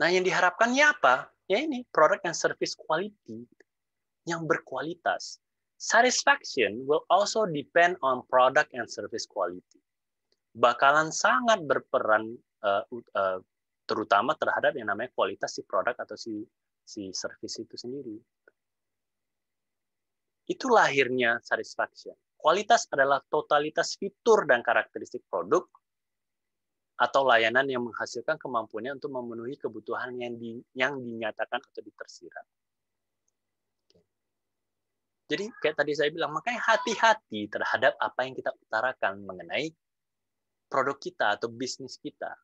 nah yang diharapkannya apa ya ini product and service quality yang berkualitas. Satisfaction will also depend on product and service quality. Bakalan sangat berperan uh, uh, terutama terhadap yang namanya kualitas si produk atau si si service itu sendiri. Itu lahirnya satisfaction. Kualitas adalah totalitas fitur dan karakteristik produk atau layanan yang menghasilkan kemampuannya untuk memenuhi kebutuhan yang, di, yang dinyatakan atau ditersirat. Jadi kayak tadi saya bilang, makanya hati-hati terhadap apa yang kita utarakan mengenai produk kita atau bisnis kita.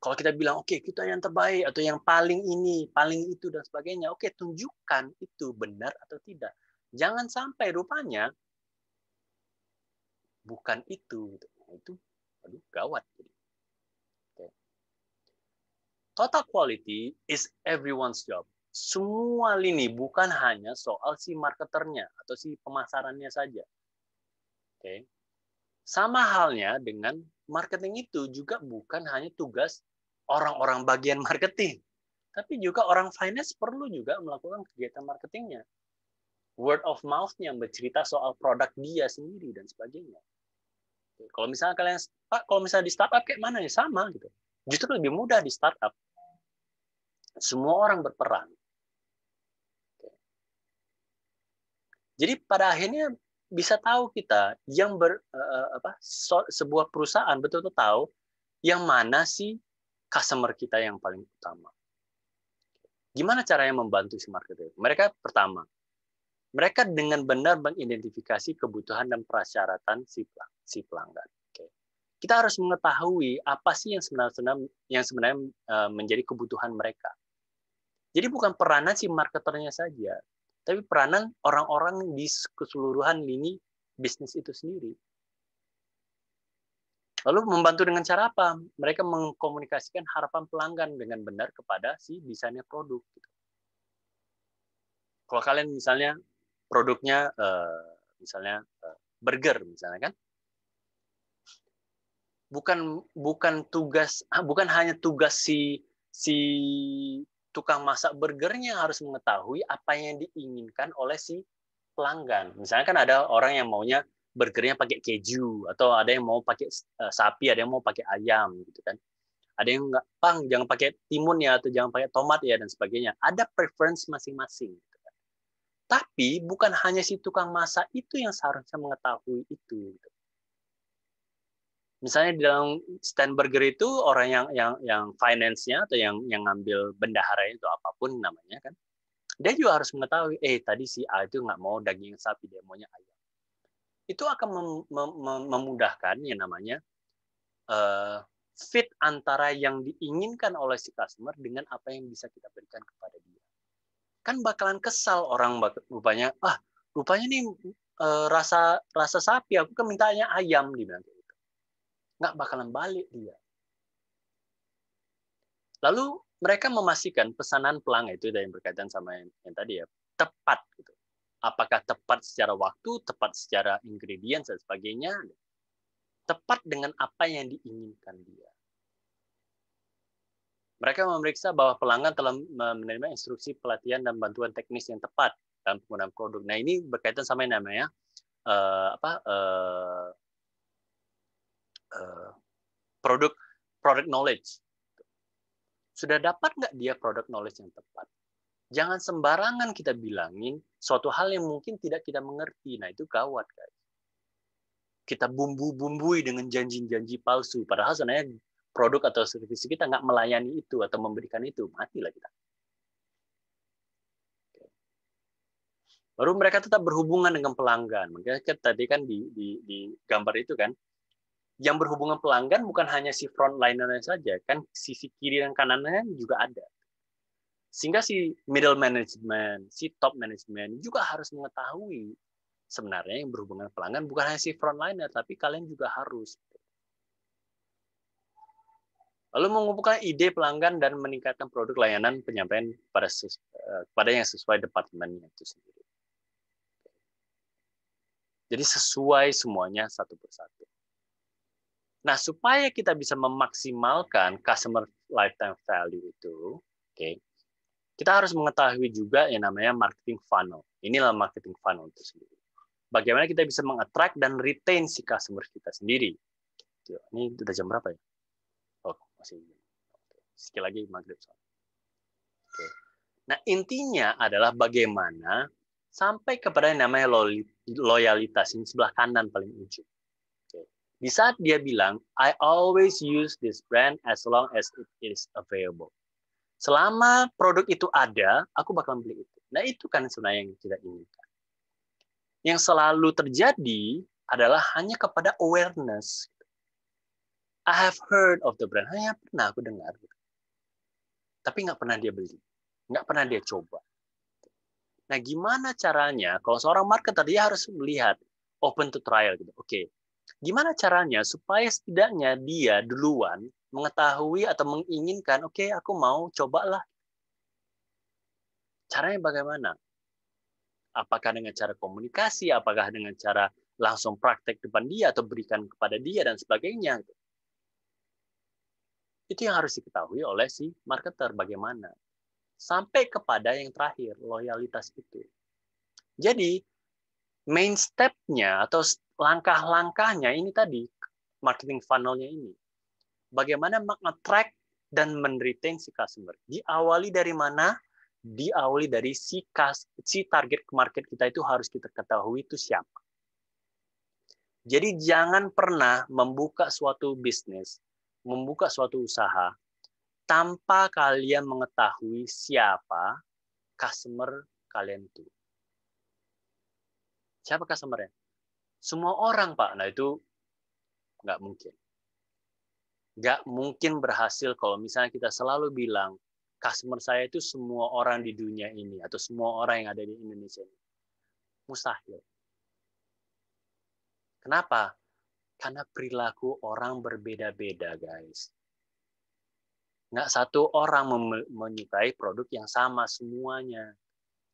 Kalau kita bilang, oke okay, kita yang terbaik atau yang paling ini, paling itu dan sebagainya, oke okay, tunjukkan itu benar atau tidak. Jangan sampai rupanya bukan itu. Gitu. Nah, itu aduh gawat. Jadi total quality is everyone's job. Semua lini bukan hanya soal si marketernya atau si pemasarannya saja. Oke. Okay. Sama halnya dengan marketing itu juga bukan hanya tugas orang-orang bagian marketing, tapi juga orang finance perlu juga melakukan kegiatan marketingnya. Word of mouth-nya bercerita soal produk dia sendiri dan sebagainya. Kalau misalnya kalian, Pak, kalau misalnya di startup kayak mana ya sama gitu. Justru lebih mudah di startup semua orang berperan. Jadi pada akhirnya bisa tahu kita yang ber, eh, apa, sebuah perusahaan betul-betul tahu yang mana sih customer kita yang paling utama. Gimana caranya membantu si marketer? Mereka pertama, mereka dengan benar mengidentifikasi kebutuhan dan persyaratan si, pelanggan. Kita harus mengetahui apa sih yang sebenarnya yang sebenarnya eh, menjadi kebutuhan mereka. Jadi bukan peranan si marketernya saja, tapi peranan orang-orang di keseluruhan lini bisnis itu sendiri. Lalu membantu dengan cara apa? Mereka mengkomunikasikan harapan pelanggan dengan benar kepada si desainer produk. Gitu. Kalau kalian misalnya produknya, eh, misalnya eh, burger misalnya kan, bukan bukan tugas, bukan hanya tugas si si tukang masak burgernya harus mengetahui apa yang diinginkan oleh si pelanggan. Misalnya kan ada orang yang maunya burgernya pakai keju atau ada yang mau pakai eh, sapi, ada yang mau pakai ayam gitu kan. Ada yang nggak pang, jangan pakai timun ya atau jangan pakai tomat ya dan sebagainya. Ada preference masing-masing. Gitu kan. Tapi bukan hanya si tukang masak itu yang seharusnya mengetahui itu. Gitu misalnya di dalam stand burger itu orang yang yang yang finance-nya atau yang yang ngambil bendahara itu apapun namanya kan dia juga harus mengetahui eh tadi si A itu nggak mau daging sapi dia maunya ayam itu akan mem mem mem memudahkan yang namanya uh, fit antara yang diinginkan oleh si customer dengan apa yang bisa kita berikan kepada dia kan bakalan kesal orang rupanya ah rupanya nih eh, rasa rasa sapi aku kan mintanya ayam dibilang mana? nggak bakalan balik dia. Lalu mereka memastikan pesanan pelang itu yang berkaitan sama yang, yang tadi ya tepat gitu. Apakah tepat secara waktu, tepat secara ingredients dan sebagainya, tepat dengan apa yang diinginkan dia. Mereka memeriksa bahwa pelanggan telah menerima instruksi pelatihan dan bantuan teknis yang tepat dalam penggunaan produk. Nah ini berkaitan sama yang namanya uh, apa uh, Eh, produk product knowledge. Sudah dapat nggak dia produk knowledge yang tepat? Jangan sembarangan kita bilangin suatu hal yang mungkin tidak kita mengerti. Nah itu gawat guys. Kita bumbu-bumbui dengan janji-janji palsu. Padahal sebenarnya produk atau servis kita nggak melayani itu atau memberikan itu. Matilah kita. Baru mereka tetap berhubungan dengan pelanggan. Makanya kan tadi kan di, di, di gambar itu kan, yang berhubungan pelanggan bukan hanya si frontliner saja, kan sisi kiri dan kanannya juga ada. Sehingga si middle management, si top management juga harus mengetahui sebenarnya yang berhubungan pelanggan bukan hanya si frontliner, tapi kalian juga harus. Lalu mengumpulkan ide pelanggan dan meningkatkan produk layanan penyampaian pada eh, kepada yang sesuai departemennya itu sendiri. Jadi sesuai semuanya satu persatu. Nah, supaya kita bisa memaksimalkan customer lifetime value itu, oke, okay, kita harus mengetahui juga yang namanya marketing funnel. Inilah marketing funnel itu sendiri. Bagaimana kita bisa mengattract dan retain si customer kita sendiri. Ini sudah jam berapa ya? Oh, masih Sekali lagi maghrib. Oke. Nah, intinya adalah bagaimana sampai kepada yang namanya loyalitas ini sebelah kanan paling ujung. Di saat dia bilang, I always use this brand as long as it is available. Selama produk itu ada, aku bakal beli itu. Nah itu kan sebenarnya yang kita inginkan. Yang selalu terjadi adalah hanya kepada awareness. I have heard of the brand. Hanya pernah aku dengar. Tapi nggak pernah dia beli. Nggak pernah dia coba. Nah, gimana caranya? Kalau seorang marketer, dia harus melihat open to trial. gitu. Oke, okay, Gimana caranya supaya setidaknya dia duluan mengetahui atau menginginkan, oke okay, aku mau cobalah. Caranya bagaimana? Apakah dengan cara komunikasi, apakah dengan cara langsung praktek depan dia atau berikan kepada dia dan sebagainya. Itu yang harus diketahui oleh si marketer bagaimana. Sampai kepada yang terakhir, loyalitas itu. Jadi, main step-nya atau langkah-langkahnya ini tadi marketing funnelnya ini. Bagaimana track dan menretain si customer. Diawali dari mana? Diawali dari si, si target market kita itu harus kita ketahui itu siapa. Jadi jangan pernah membuka suatu bisnis, membuka suatu usaha tanpa kalian mengetahui siapa customer kalian itu. Siapa -nya? semua orang pak nah itu nggak mungkin nggak mungkin berhasil kalau misalnya kita selalu bilang customer saya itu semua orang di dunia ini atau semua orang yang ada di Indonesia ini mustahil kenapa karena perilaku orang berbeda-beda guys nggak satu orang menyukai produk yang sama semuanya.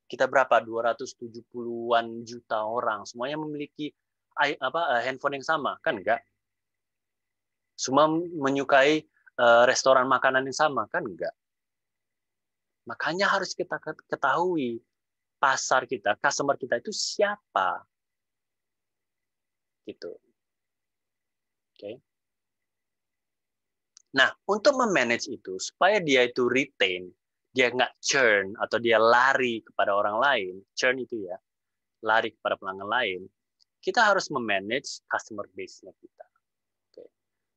Kita berapa? 270-an juta orang. Semuanya memiliki apa eh, handphone yang sama kan enggak semua menyukai eh, restoran makanan yang sama kan enggak makanya harus kita ketahui pasar kita customer kita itu siapa gitu oke okay. nah untuk memanage itu supaya dia itu retain dia nggak churn atau dia lari kepada orang lain churn itu ya lari kepada pelanggan lain kita harus memanage customer base-nya kita. Oke.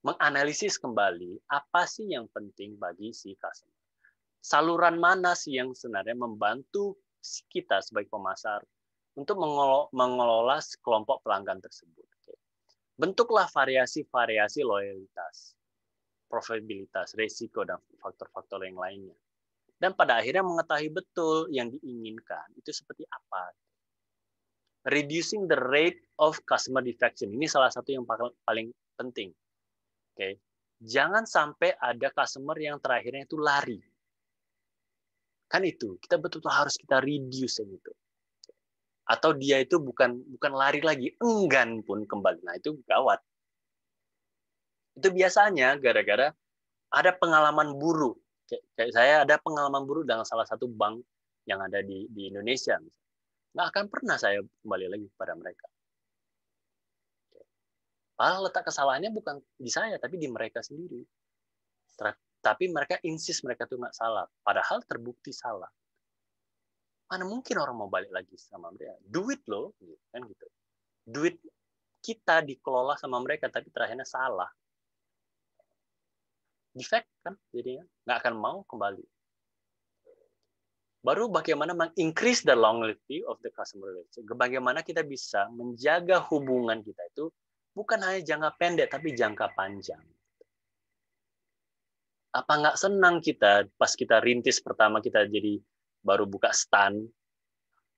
Menganalisis kembali apa sih yang penting bagi si customer. Saluran mana sih yang sebenarnya membantu kita sebagai pemasar untuk mengelola, kelompok pelanggan tersebut. Oke. Bentuklah variasi-variasi loyalitas, profitabilitas, risiko, dan faktor-faktor yang lainnya. Dan pada akhirnya mengetahui betul yang diinginkan itu seperti apa reducing the rate of customer defection. Ini salah satu yang paling penting. Oke. Okay. Jangan sampai ada customer yang terakhirnya itu lari. Kan itu, kita betul-betul harus kita reduce itu, Atau dia itu bukan bukan lari lagi, enggan pun kembali. Nah, itu gawat. Itu biasanya gara-gara ada pengalaman buruk. Kayak saya ada pengalaman buruk dengan salah satu bank yang ada di di Indonesia nggak akan pernah saya kembali lagi kepada mereka. Padahal letak kesalahannya bukan di saya, tapi di mereka sendiri. Tapi mereka insis mereka itu nggak salah. Padahal terbukti salah. Mana mungkin orang mau balik lagi sama mereka. Duit loh, kan gitu. Duit kita dikelola sama mereka, tapi terakhirnya salah. Defect kan jadinya. Nggak akan mau kembali baru bagaimana mengincrease the longevity of the customer relationship. Bagaimana kita bisa menjaga hubungan kita itu bukan hanya jangka pendek tapi jangka panjang. Apa nggak senang kita pas kita rintis pertama kita jadi baru buka stand,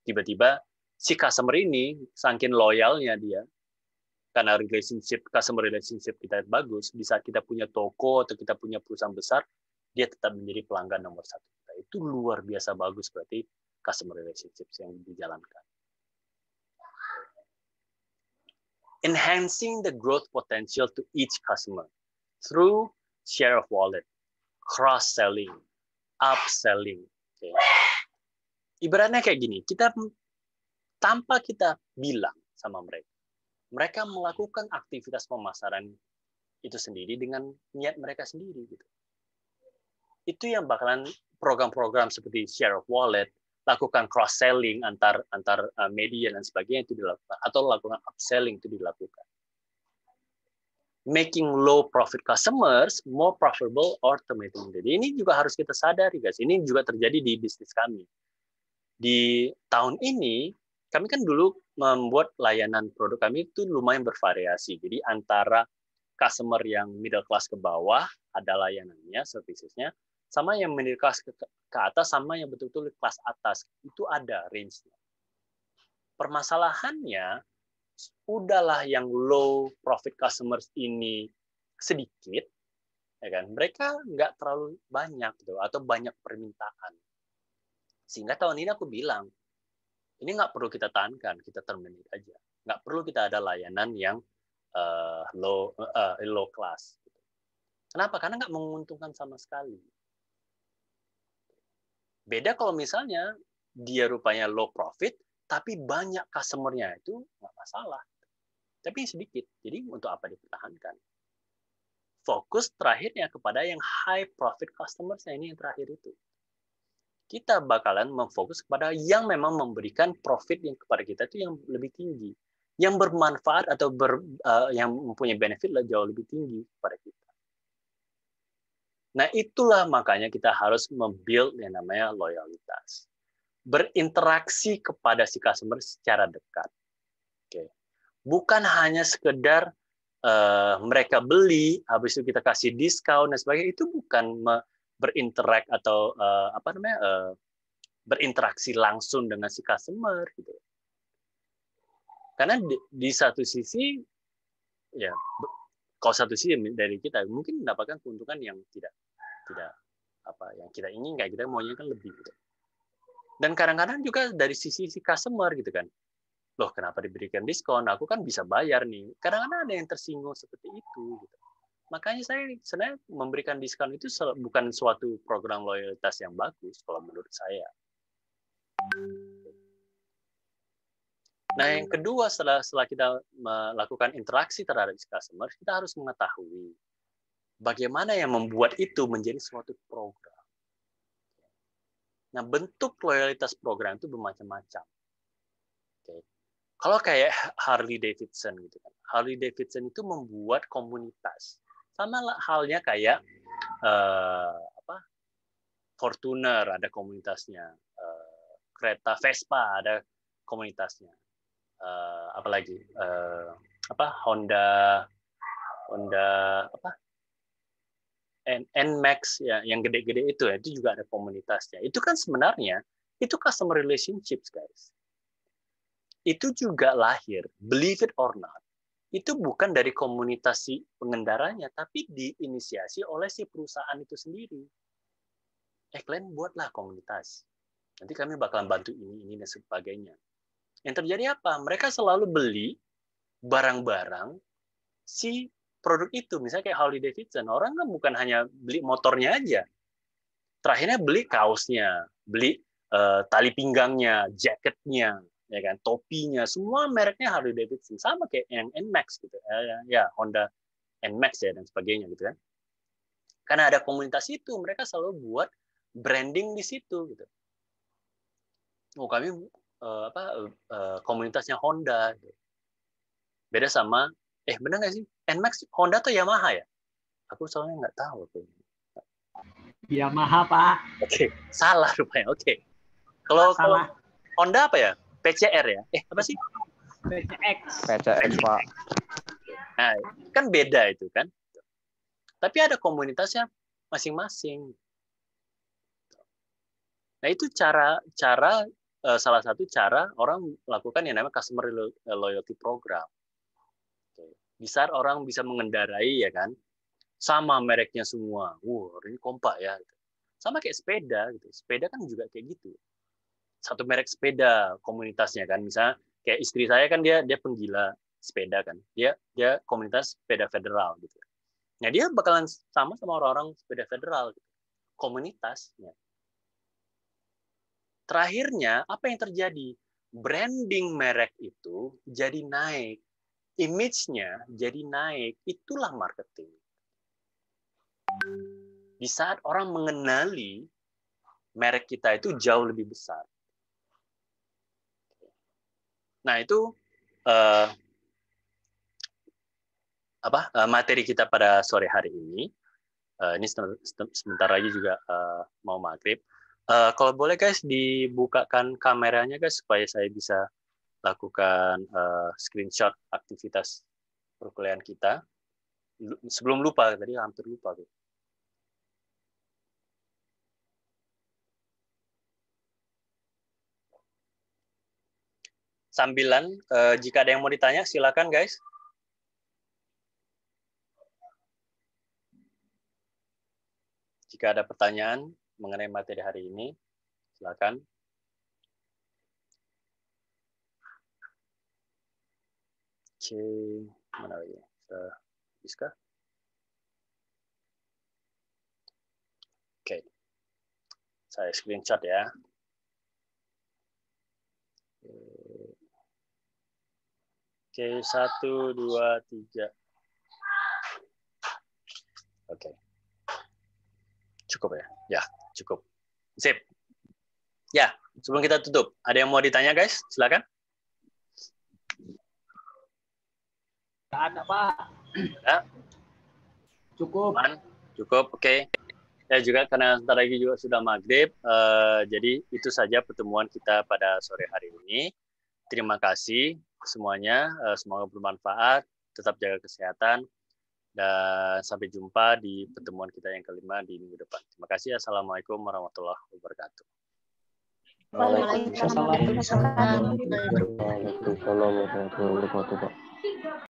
tiba-tiba si customer ini saking loyalnya dia karena relationship customer relationship kita bagus, bisa kita punya toko atau kita punya perusahaan besar, dia tetap menjadi pelanggan nomor satu kita itu luar biasa bagus berarti customer relationship yang dijalankan. Enhancing the growth potential to each customer through share of wallet, cross-selling, upselling. Okay. Ibaratnya kayak gini, kita tanpa kita bilang sama mereka, mereka melakukan aktivitas pemasaran itu sendiri dengan niat mereka sendiri gitu. Itu yang bakalan program-program seperti share of wallet, lakukan cross selling antar antar eh, media dan sebagainya itu dilakukan atau lakukan upselling itu dilakukan. Making low profit customers more profitable or terminating. Jadi ini juga harus kita sadari guys. Ini juga terjadi di bisnis kami. Di tahun ini kami kan dulu membuat layanan produk kami itu lumayan bervariasi. Jadi antara customer yang middle class ke bawah ada layanannya, servicesnya, sama yang menikah ke, atas sama yang betul-betul kelas atas itu ada range-nya. Permasalahannya udahlah yang low profit customers ini sedikit ya kan mereka nggak terlalu banyak tuh gitu, atau banyak permintaan sehingga tahun ini aku bilang ini nggak perlu kita tahankan kita terminate aja nggak perlu kita ada layanan yang uh, low uh, low class kenapa karena nggak menguntungkan sama sekali Beda kalau misalnya dia rupanya low profit, tapi banyak customer-nya itu nggak masalah. Tapi sedikit, jadi untuk apa dipertahankan? Fokus terakhirnya kepada yang high profit customers ini yang terakhir itu. Kita bakalan memfokus kepada yang memang memberikan profit yang kepada kita itu yang lebih tinggi, yang bermanfaat atau ber, uh, yang mempunyai benefit jauh lebih tinggi kepada kita. Nah, itulah makanya kita harus membuild yang namanya loyalitas. Berinteraksi kepada si customer secara dekat. Oke. Bukan hanya sekedar uh, mereka beli, habis itu kita kasih diskon dan sebagainya, itu bukan berinteraksi atau uh, apa namanya? Uh, berinteraksi langsung dengan si customer gitu. Karena di, di satu sisi ya kalau satu sisi dari kita mungkin mendapatkan keuntungan yang tidak tidak apa yang kita ingin kayak kita maunya kan lebih gitu. Dan kadang-kadang juga dari sisi si customer gitu kan. Loh, kenapa diberikan diskon? Aku kan bisa bayar nih. Kadang-kadang ada yang tersinggung seperti itu gitu. Makanya saya sebenarnya memberikan diskon itu bukan suatu program loyalitas yang bagus kalau menurut saya. Nah, iya. yang kedua setelah setelah kita melakukan interaksi terhadap customer, kita harus mengetahui bagaimana yang membuat itu menjadi suatu program. Nah, bentuk loyalitas program itu bermacam-macam. Okay. Kalau kayak Harley Davidson gitu kan. Harley Davidson itu membuat komunitas. Sama halnya kayak uh, apa? Fortuner ada komunitasnya, uh, eh, kereta Vespa ada komunitasnya uh, apa lagi uh, apa Honda Honda apa N, N Max ya yang gede-gede itu ya itu juga ada komunitasnya itu kan sebenarnya itu customer relationships guys itu juga lahir believe it or not itu bukan dari komunitas pengendaranya tapi diinisiasi oleh si perusahaan itu sendiri eh kalian buatlah komunitas nanti kami bakalan bantu ini ini dan sebagainya yang terjadi apa? Mereka selalu beli barang-barang si produk itu. Misalnya kayak Harley Davidson, orang kan bukan hanya beli motornya aja. Terakhirnya beli kaosnya, beli uh, tali pinggangnya, jaketnya, ya kan, topinya, semua mereknya Harley Davidson sama kayak yang Nmax gitu, eh, ya Honda Nmax ya dan sebagainya gitu kan. Karena ada komunitas itu, mereka selalu buat branding di situ gitu. Oh kami uh, apa uh, komunitasnya Honda. Gitu. Beda sama eh benar nggak sih? Nmax Honda atau Yamaha ya? Aku soalnya nggak tahu tuh. Yamaha pak. Oke, okay. salah rupanya. Oke. Okay. Kalau kalau Honda apa ya? PCR ya? Eh apa sih? PCX. PCX pak. Nah, kan beda itu kan. Tapi ada komunitasnya masing-masing. Nah itu cara cara Eh, salah satu cara orang melakukan yang namanya customer eh, loyalty program. Bisa gitu. orang bisa mengendarai ya kan, sama mereknya semua. Wow, ini kompak ya. Gitu. Sama kayak sepeda gitu. Sepeda kan juga kayak gitu. Satu merek sepeda komunitasnya kan, misal kayak istri saya kan dia dia penggila sepeda kan. Dia dia komunitas sepeda federal gitu. Nah, dia bakalan sama sama orang-orang sepeda federal gitu. Komunitasnya Terakhirnya, apa yang terjadi? Branding merek itu jadi naik. Image-nya jadi naik. Itulah marketing. Di saat orang mengenali merek kita itu jauh lebih besar. Nah, itu uh, apa uh, materi kita pada sore hari ini. Uh, ini sebentar lagi juga uh, mau maghrib. Uh, kalau boleh guys dibukakan kameranya guys supaya saya bisa lakukan uh, screenshot aktivitas perkuliahan kita. Sebelum lupa tadi hampir lupa tuh. Sambilan, uh, jika ada yang mau ditanya silakan guys. jika ada pertanyaan mengenai materi hari ini. Silakan. Oke, mana lagi? Sudah habiskah? Oke. Saya screenshot ya. Oke, satu, dua, tiga. Oke. Cukup ya? Ya cukup. Sip. Ya, sebelum kita tutup, ada yang mau ditanya guys? Silakan. Tidak ada Pak. Ya. Cukup. Man, cukup, oke. Okay. Ya juga karena sebentar lagi juga sudah maghrib, uh, jadi itu saja pertemuan kita pada sore hari ini. Terima kasih semuanya, uh, semoga bermanfaat. Tetap jaga kesehatan, dan sampai jumpa di pertemuan kita yang kelima di minggu depan. Terima kasih. Assalamualaikum warahmatullahi wabarakatuh. Waalaikumsalam warahmatullahi wabarakatuh.